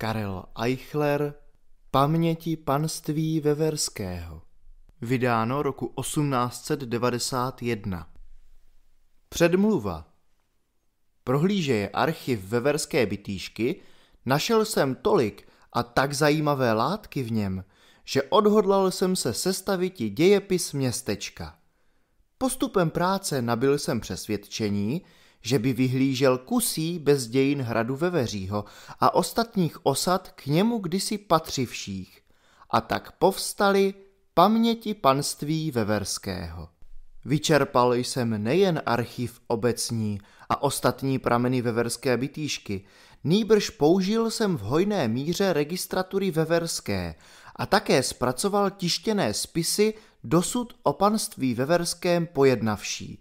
Karel Eichler Paměti panství Veverského Vydáno roku 1891 Předmluva Prohlíže je archiv Veverské bytýšky, našel jsem tolik a tak zajímavé látky v něm, že odhodlal jsem se i dějepis městečka. Postupem práce nabil jsem přesvědčení, že by vyhlížel kusí bez dějin hradu Veveřího a ostatních osad k němu kdysi patřivších. A tak povstali paměti panství Veverského. Vyčerpal jsem nejen archiv obecní a ostatní prameny veverské bytýšky, nýbrž použil jsem v hojné míře registratury veverské a také zpracoval tištěné spisy dosud o panství veverském pojednavší,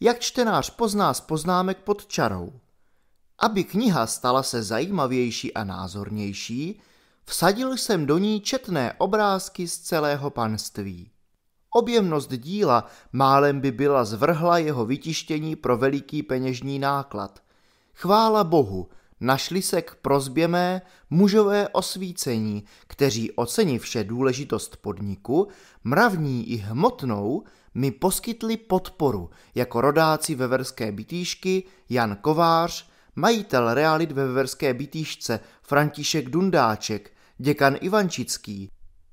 jak čtenář pozná z poznámek pod čarou. Aby kniha stala se zajímavější a názornější, vsadil jsem do ní četné obrázky z celého panství. Objemnost díla málem by byla zvrhla jeho vytištění pro veliký peněžní náklad. Chvála Bohu, Našli se k prozbě mé mužové osvícení, kteří ocení vše důležitost podniku, mravní i hmotnou, mi poskytli podporu jako rodáci veverské bytýšky Jan Kovář, majitel realit ve veverské bytýšce František Dundáček, děkan Ivančický,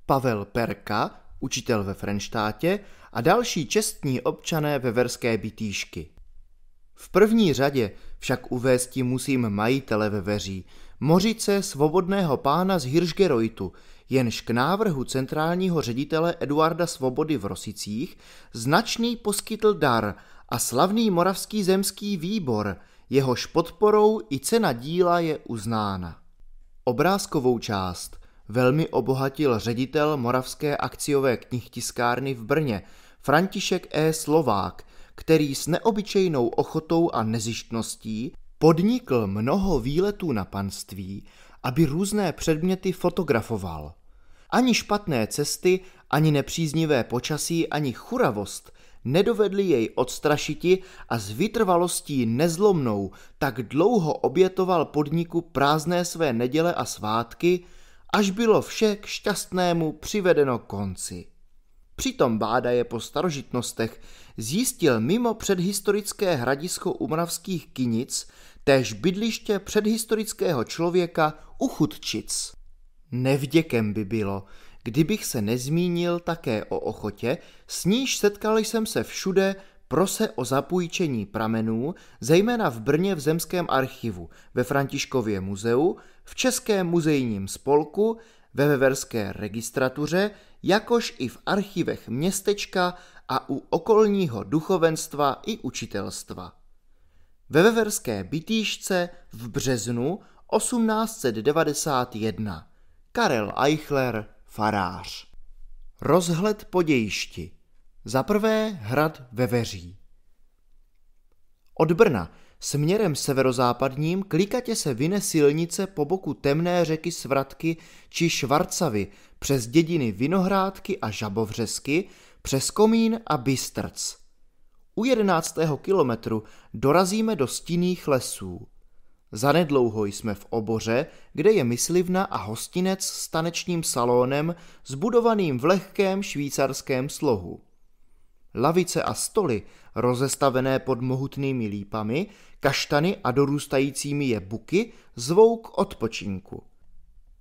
Pavel Perka, učitel ve Frenštátě a další čestní občané veverské bytýšky. V první řadě však uvést musím majitele ve veří, mořice svobodného pána z Hirschgerojtu, jenž k návrhu centrálního ředitele Eduarda Svobody v Rosicích značný poskytl dar a slavný moravský zemský výbor, jehož podporou i cena díla je uznána. Obrázkovou část velmi obohatil ředitel Moravské akciové knihtiskárny v Brně, František E. Slovák – který s neobyčejnou ochotou a nezištností podnikl mnoho výletů na panství, aby různé předměty fotografoval. Ani špatné cesty, ani nepříznivé počasí, ani churavost nedovedli jej odstrašiti a s vytrvalostí nezlomnou tak dlouho obětoval podniku prázdné své neděle a svátky, až bylo vše k šťastnému přivedeno konci. Přitom Báda je po starožitnostech zjistil mimo předhistorické hradisko umravských kinic též bydliště předhistorického člověka u Chudčic. Nevděkem by bylo, kdybych se nezmínil také o ochotě, s níž setkal jsem se všude prose o zapůjčení pramenů, zejména v Brně v Zemském archivu, ve Františkově muzeu, v Českém muzejním spolku, ve Veverské registratuře, jakož i v archivech městečka a u okolního duchovenstva i učitelstva. Ve veverské bytýšce v březnu 1891 Karel Eichler, farář. Rozhled po dějišti. Za prvé hrad Veveří. Od Brna Směrem severozápadním klikatě se vyne silnice po boku temné řeky Svratky či Švarcavy přes dědiny Vinohrádky a Žabovřesky, přes Komín a Bystrc. U 11. kilometru dorazíme do stinných lesů. Zanedlouho jsme v oboře, kde je myslivna a hostinec s tanečním salónem zbudovaným v lehkém švýcarském slohu. Lavice a stoly, rozestavené pod mohutnými lípami, kaštany a dorůstajícími je buky zvou k odpočinku.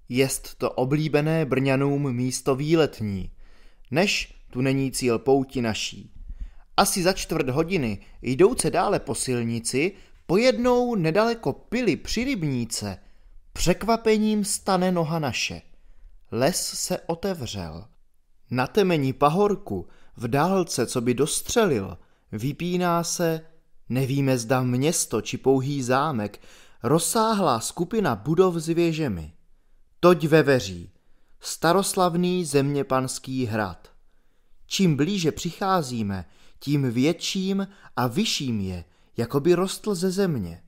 Jest to oblíbené Brňanům místo výletní, než tu není cíl pouti naší. Asi za čtvrt hodiny, jdouce dále po silnici, pojednou nedaleko pily při rybníce, překvapením stane noha naše. Les se otevřel. Na temení pahorku, v dálce, co by dostřelil, vypíná se Nevíme, zda město či pouhý zámek, rozsáhlá skupina budov s věžemi. ve veří, staroslavný zeměpanský hrad. Čím blíže přicházíme, tím větším a vyšším je, jako by rostl ze země.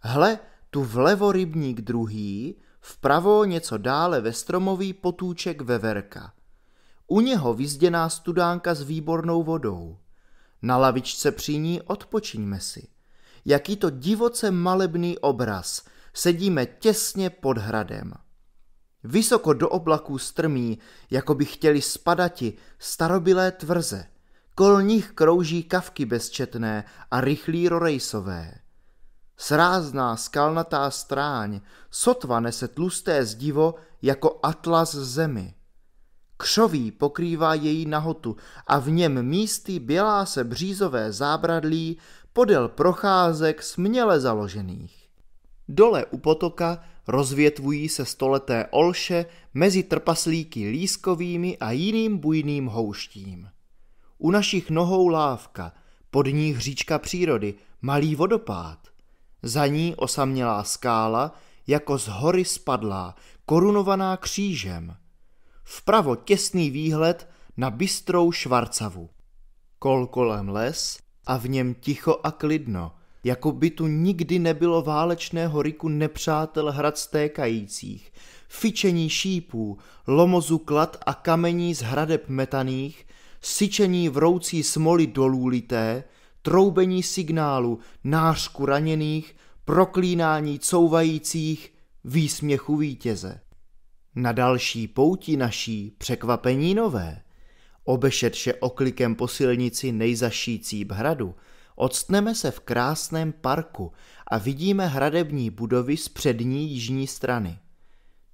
Hle, tu vlevo rybník druhý, vpravo něco dále ve stromový potůček veverka. U něho vyzděná studánka s výbornou vodou – na lavičce při ní odpočiňme si. Jaký to divoce malebný obraz. Sedíme těsně pod hradem. Vysoko do oblaků strmí, jako by chtěli spadati, starobilé tvrze. Kol nich krouží kavky bezčetné a rychlí rorejsové. Srázná skalnatá stráň sotva nese tlusté zdivo jako atlas zemi. Křoví pokrývá její nahotu a v něm místy bělá se břízové zábradlí podél procházek směle založených. Dole u potoka rozvětvují se stoleté olše mezi trpaslíky lískovými a jiným bujným houštím. U našich nohou lávka, pod ní hříčka přírody, malý vodopád. Za ní osamělá skála, jako z hory spadlá, korunovaná křížem – vpravo těsný výhled na bystrou Švarcavu. Kol kolem les a v něm ticho a klidno, jako by tu nikdy nebylo válečného riku nepřátel hrad stékajících, fičení šípů, lomozu klad a kamení z hradeb metaných, syčení vroucí smoly dolů lité, troubení signálu, nářku raněných, proklínání couvajících, výsměchu vítěze. Na další pouti naší překvapení nové. Obešetše oklikem po silnici cíp hradu, odstneme se v krásném parku a vidíme hradební budovy z přední jižní strany.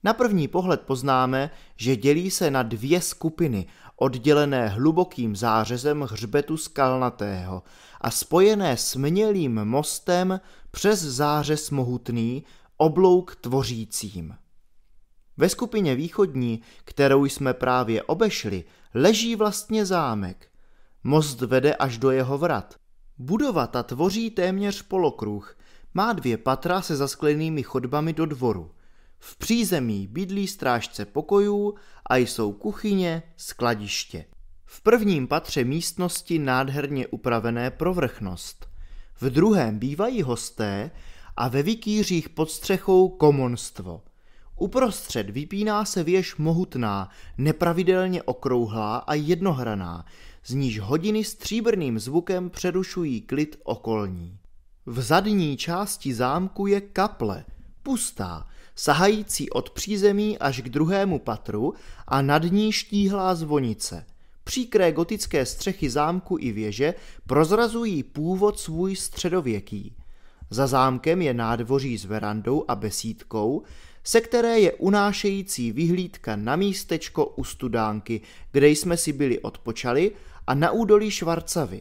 Na první pohled poznáme, že dělí se na dvě skupiny, oddělené hlubokým zářezem hřbetu skalnatého a spojené mělým mostem přes zářez mohutný, oblouk tvořícím. Ve skupině východní, kterou jsme právě obešli, leží vlastně zámek. Most vede až do jeho vrat. Budova ta tvoří téměř polokruh. Má dvě patra se zasklenými chodbami do dvoru. V přízemí bydlí strážce pokojů a jsou kuchyně, skladiště. V prvním patře místnosti nádherně upravené provrchnost. V druhém bývají hosté a ve vikýřích pod střechou komonstvo – Uprostřed vypíná se věž mohutná, nepravidelně okrouhlá a jednohraná, z níž hodiny stříbrným zvukem přerušují klid okolní. V zadní části zámku je kaple, pustá, sahající od přízemí až k druhému patru a nad ní štíhlá zvonice. Příkré gotické střechy zámku i věže prozrazují původ svůj středověký. Za zámkem je nádvoří s verandou a besídkou, se které je unášející vyhlídka na místečko u Studánky, kde jsme si byli odpočali, a na údolí Švarcavy.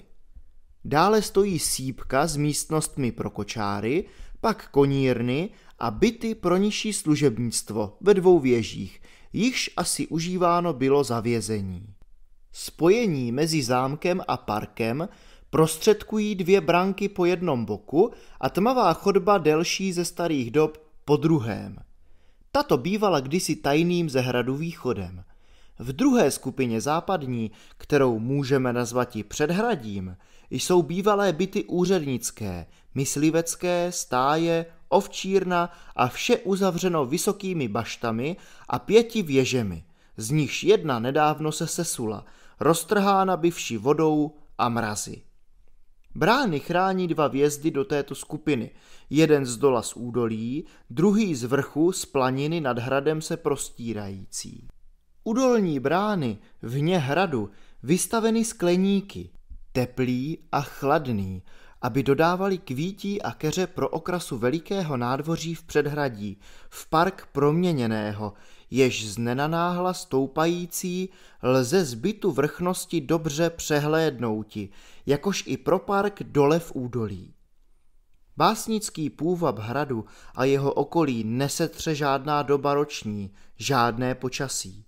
Dále stojí sípka s místnostmi pro kočáry, pak konírny a byty pro nižší služebnictvo ve dvou věžích, jichž asi užíváno bylo zavězení. Spojení mezi zámkem a parkem prostředkují dvě branky po jednom boku a tmavá chodba delší ze starých dob po druhém. Tato bývala kdysi tajným zehradu východem. V druhé skupině západní, kterou můžeme nazvat i předhradím, jsou bývalé byty úřednické, myslivecké, stáje, ovčírna a vše uzavřeno vysokými baštami a pěti věžemi, z nichž jedna nedávno se sesula, roztrhána bivší vodou a mrazy. Brány chrání dva vjezdy do této skupiny. Jeden z dola z údolí, druhý z vrchu z planiny nad hradem se prostírající. dolní brány vně hradu vystaveny skleníky, teplý a chladný, aby dodávali kvítí a keře pro okrasu velikého nádvoří v předhradí, v park proměněného, jež z nenanáhla stoupající lze zbytu vrchnosti dobře přehlédnouti, jakož i pro park dole v údolí. Básnický půvab hradu a jeho okolí nesetře žádná doba roční, žádné počasí.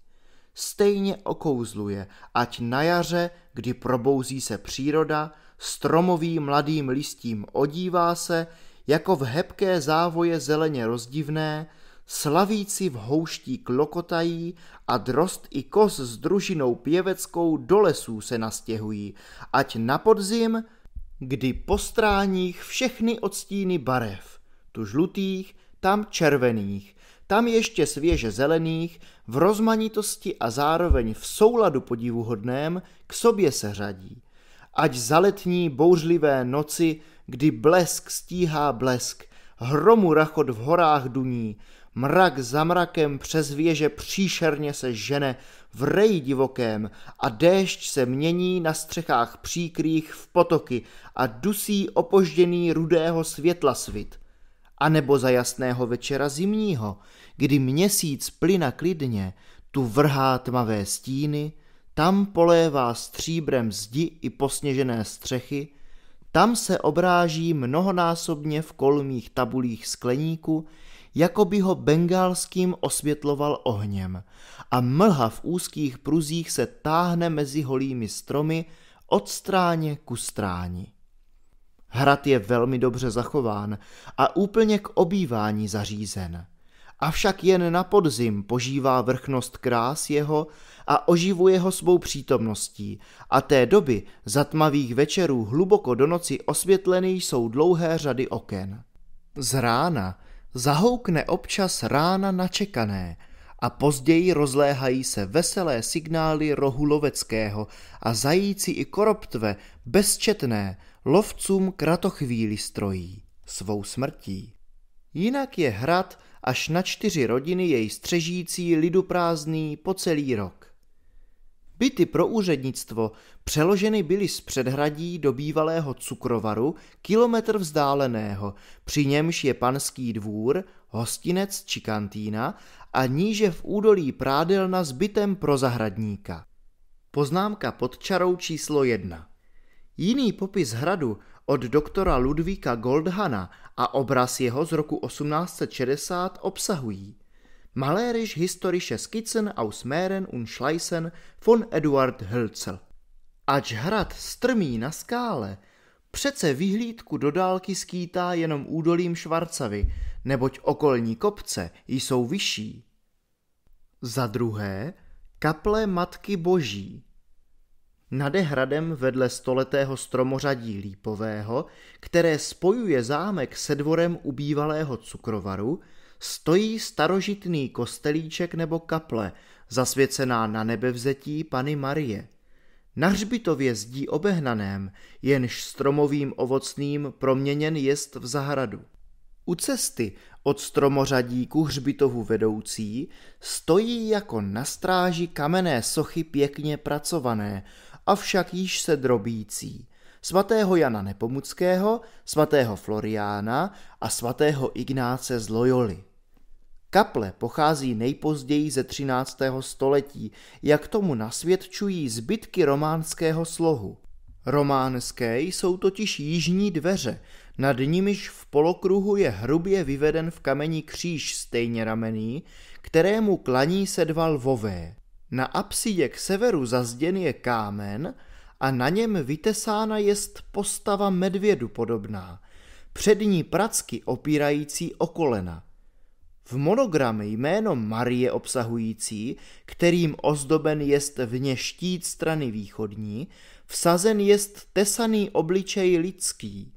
Stejně okouzluje, ať na jaře, kdy probouzí se příroda, stromový mladým listím odívá se, jako v hebké závoje zeleně rozdivné, Slavíci v houští klokotají a drost i kos s družinou pěveckou do lesů se nastěhují, ať na podzim, kdy po stráních všechny odstíny barev, tu žlutých, tam červených, tam ještě svěže zelených, v rozmanitosti a zároveň v souladu podivuhodném k sobě se řadí. Ať za letní bouřlivé noci, kdy blesk stíhá blesk, hromu rachot v horách duní, Mrak za mrakem přes věže příšerně se žene v reji divokém a déšť se mění na střechách příkrých v potoky a dusí opožděný rudého světla svit. A nebo za jasného večera zimního, kdy měsíc plyna klidně, tu vrhá tmavé stíny, tam polévá stříbrem zdi i posněžené střechy, tam se obráží mnohonásobně v kolmých tabulích skleníku, jako by ho bengálským osvětloval ohněm a mlha v úzkých pruzích se táhne mezi holými stromy od stráně ku stráni. Hrad je velmi dobře zachován a úplně k obývání zařízen. Avšak jen na podzim požívá vrchnost krás jeho a oživuje ho svou přítomností a té doby zatmavých večerů hluboko do noci osvětleny jsou dlouhé řady oken. Z rána zahoukne občas rána načekané a později rozléhají se veselé signály rohu loveckého a zajíci i koroptve bezčetné lovcům kratochvíli strojí svou smrtí. Jinak je hrad až na čtyři rodiny jej střežící lidu prázdný po celý rok. Byty pro úřednictvo přeloženy byly z předhradí do bývalého cukrovaru, kilometr vzdáleného, při němž je panský dvůr, hostinec či kantýna a níže v údolí prádelna s bytem pro zahradníka. Poznámka pod čarou číslo 1. Jiný popis hradu od doktora Ludvíka Goldhana a obraz jeho z roku 1860 obsahují malerisch historische Skizzen aus Mähren und Schleißen von Eduard Hölzel. Ač hrad strmí na skále, přece vyhlídku do dálky skýtá jenom údolím Švarcavy, neboť okolní kopce jsou vyšší. Za druhé, kaple Matky Boží. Nade hradem vedle stoletého stromořadí Lípového, které spojuje zámek se dvorem u bývalého cukrovaru, stojí starožitný kostelíček nebo kaple, zasvěcená na nebevzetí Pany Marie. Na hřbitově zdí obehnaném, jenž stromovým ovocným proměněn jest v zahradu. U cesty od stromořadí ku hřbitovu vedoucí stojí jako na stráži kamenné sochy pěkně pracované, avšak již se drobící. Svatého Jana Nepomuckého, svatého Floriána a svatého Ignáce z Loyoli. Kaple pochází nejpozději ze 13. století, jak tomu nasvědčují zbytky románského slohu. Románské jsou totiž jižní dveře, nad nimiž v polokruhu je hrubě vyveden v kameni kříž stejně ramený, kterému klaní se dva lvové. Na apsidě k severu zazděn je kámen a na něm vytesána jest postava medvědu podobná, přední pracky opírající o kolena – v monogramy jméno Marie obsahující, kterým ozdoben jest vně štít strany východní, vsazen jest tesaný obličej lidský.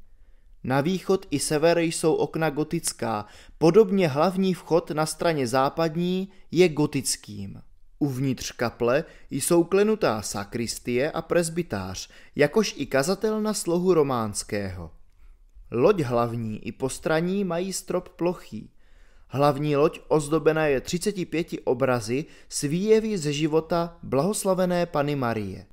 Na východ i sever jsou okna gotická, podobně hlavní vchod na straně západní je gotickým. Uvnitř kaple jsou klenutá sakristie a presbytář, jakož i kazatel na slohu románského. Loď hlavní i postraní mají strop plochý, Hlavní loď ozdobena je 35 obrazy s výjevy ze života blahoslavené Pany Marie.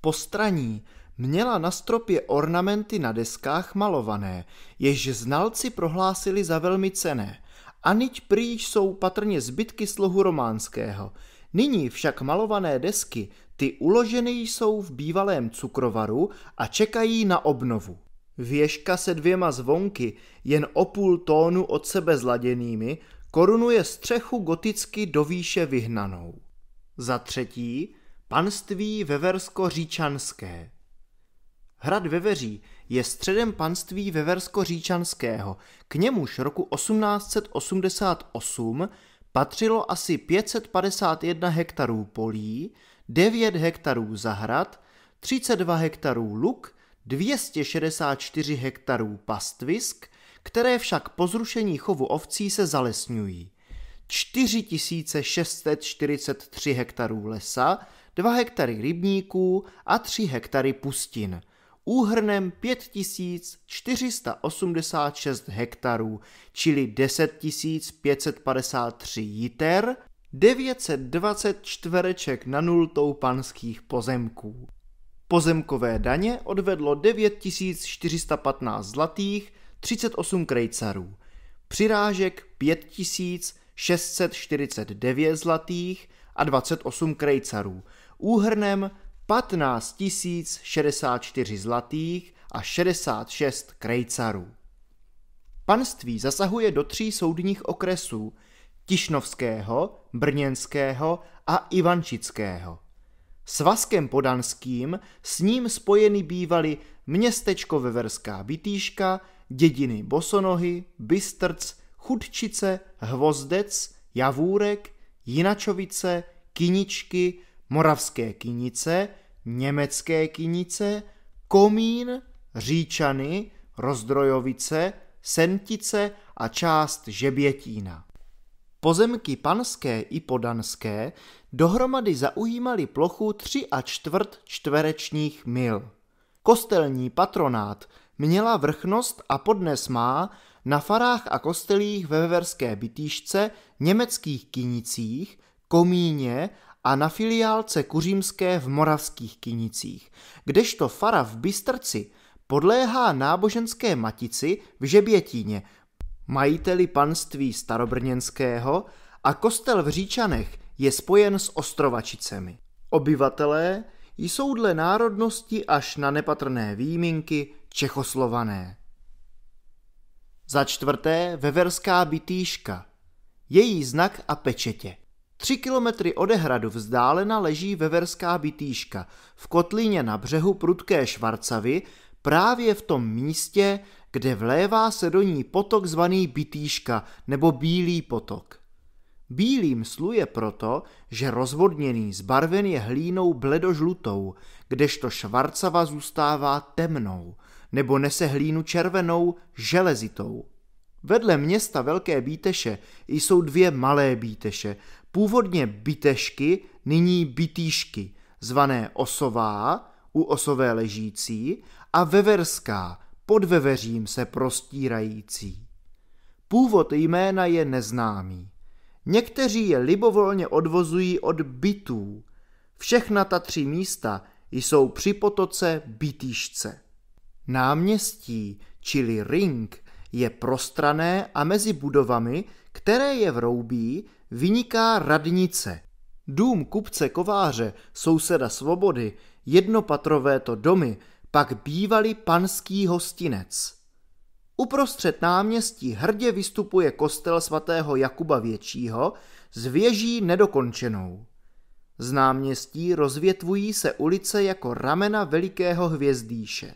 Po straní měla na stropě ornamenty na deskách malované, jež znalci prohlásili za velmi cené. Aniť prýč jsou patrně zbytky slohu románského. Nyní však malované desky, ty uloženy jsou v bývalém cukrovaru a čekají na obnovu. Věžka se dvěma zvonky, jen o půl tónu od sebe zladěnými, korunuje střechu goticky do výše vyhnanou. Za třetí, panství veversko-říčanské. Hrad Veveří je středem panství veversko-říčanského, k němuž roku 1888 patřilo asi 551 hektarů polí, 9 hektarů zahrad, 32 hektarů luk, 264 hektarů pastvisk, které však po zrušení chovu ovcí se zalesňují. 4643 hektarů lesa, 2 hektary rybníků a 3 hektary pustin. Úhrnem 5486 hektarů, čili 10553 jiter, 920 čtvereček na nultou panských pozemků. Pozemkové daně odvedlo 9415 zlatých 38 krejcarů, přirážek 5649 zlatých a 28 krejcarů, úhrnem 15 064 zlatých a 66 krejcarů. Panství zasahuje do tří soudních okresů Tišnovského, Brněnského a Ivančického. Svazkem podanským s ním spojeny bývaly městečko Veverská Bytýška, dědiny Bosonohy, Bystrc, Chudčice, Hvozdec, Javůrek, Jinačovice, Kiničky, Moravské Kinice, Německé Kinice, Komín, Říčany, Rozdrojovice, Sentice a část Žebětína. Pozemky panské i podanské dohromady zaujímaly plochu 3 a čtvrt čtverečních mil. Kostelní patronát měla vrchnost a podnes má na farách a kostelích ve Veverské bytýšce, německých kynicích, komíně a na filiálce kuřímské v moravských kynicích, kdežto fara v Bystrci podléhá náboženské matici v Žebětíně, majiteli panství starobrněnského a kostel v Říčanech je spojen s Ostrovačicemi. Obyvatelé jsou dle národnosti až na nepatrné výjimky Čechoslované. Za čtvrté veverská bytýška, její znak a pečetě. Tři kilometry ode hradu vzdálena leží veverská bytýška v kotlině na břehu prudké Švarcavy, právě v tom místě, kde vlévá se do ní potok zvaný Bytýška nebo Bílý potok. Bílým sluje proto, že rozvodněný zbarven je hlínou bledožlutou, kdežto švarcava zůstává temnou, nebo nese hlínu červenou, železitou. Vedle města Velké Bíteše jsou dvě malé Bíteše, původně Bitešky, nyní Bitýšky, zvané Osová, u Osové ležící, a Veverská, pod veveřím se prostírající. Původ jména je neznámý. Někteří je libovolně odvozují od bytů. Všechna ta tři místa jsou při potoce bytýšce. Náměstí, čili ring, je prostrané a mezi budovami, které je v roubí, vyniká radnice. Dům kupce Kováře, souseda Svobody, jednopatrové to domy, pak bývalý panský hostinec. Uprostřed náměstí hrdě vystupuje kostel svatého Jakuba Většího s věží nedokončenou. Z náměstí rozvětvují se ulice jako ramena velikého hvězdíše.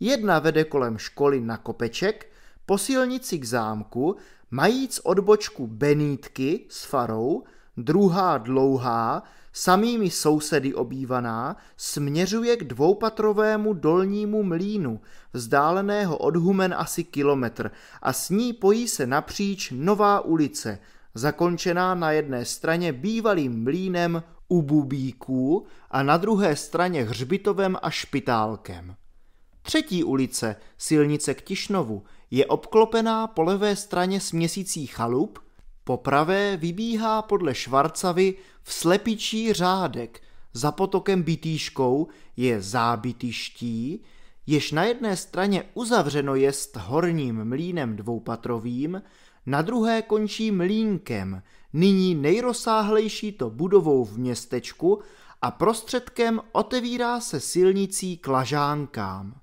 Jedna vede kolem školy na kopeček, po silnici k zámku, majíc odbočku Benítky s farou druhá dlouhá, samými sousedy obývaná, směřuje k dvoupatrovému dolnímu mlínu, vzdáleného od Humen asi kilometr, a s ní pojí se napříč nová ulice, zakončená na jedné straně bývalým mlínem u Bubíků a na druhé straně hřbitovem a špitálkem. Třetí ulice, silnice k Tišnovu, je obklopená po levé straně směsící chalup, po pravé vybíhá podle Švarcavy v slepičí řádek, za potokem bytýškou je zábytyští, jež na jedné straně uzavřeno jest horním mlínem dvoupatrovým, na druhé končí mlínkem, nyní nejrozsáhlejší to budovou v městečku a prostředkem otevírá se silnicí k Lažánkám.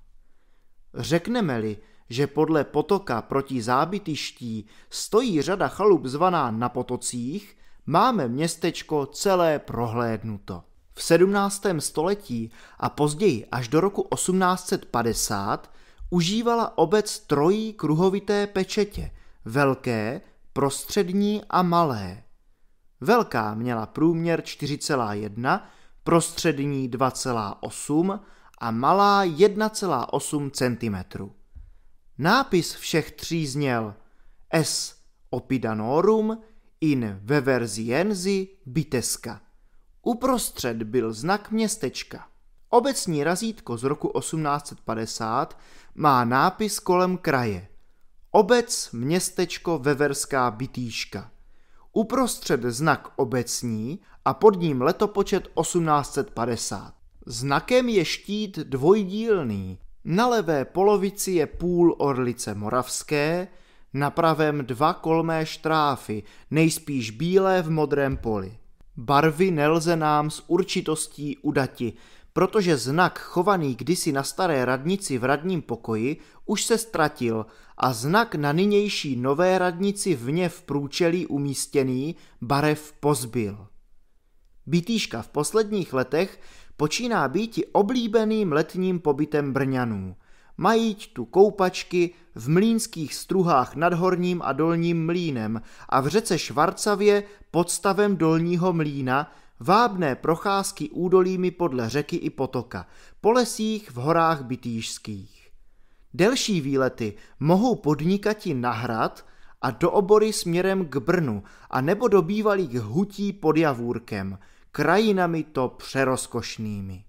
Řekneme-li, že podle potoka proti zábytiští stojí řada chalup zvaná na potocích, máme městečko celé prohlédnuto. V 17. století a později až do roku 1850 užívala obec trojí kruhovité pečetě, velké, prostřední a malé. Velká měla průměr 4,1, prostřední 2,8 a malá 1,8 cm. Nápis všech tří zněl S opidanorum in Veverzienzi biteska. Uprostřed byl znak městečka. Obecní razítko z roku 1850 má nápis kolem kraje. Obec městečko Veverská bytýška. Uprostřed znak obecní a pod ním letopočet 1850. Znakem je štít dvojdílný, na levé polovici je půl orlice moravské, na pravém dva kolmé štráfy, nejspíš bílé v modrém poli. Barvy nelze nám s určitostí udati, protože znak chovaný kdysi na staré radnici v radním pokoji už se ztratil a znak na nynější nové radnici vně v průčelí umístěný barev pozbyl. Bytýška v posledních letech počíná býti oblíbeným letním pobytem Brňanů. Mají tu koupačky v mlínských struhách nad horním a dolním mlínem a v řece Švarcavě pod stavem dolního mlína, vábné procházky údolími podle řeky i potoka, po lesích v horách bytýžských. Delší výlety mohou podnikati na hrad a do obory směrem k Brnu a nebo do bývalých hutí pod Javůrkem – krajinami to přerozkošnými.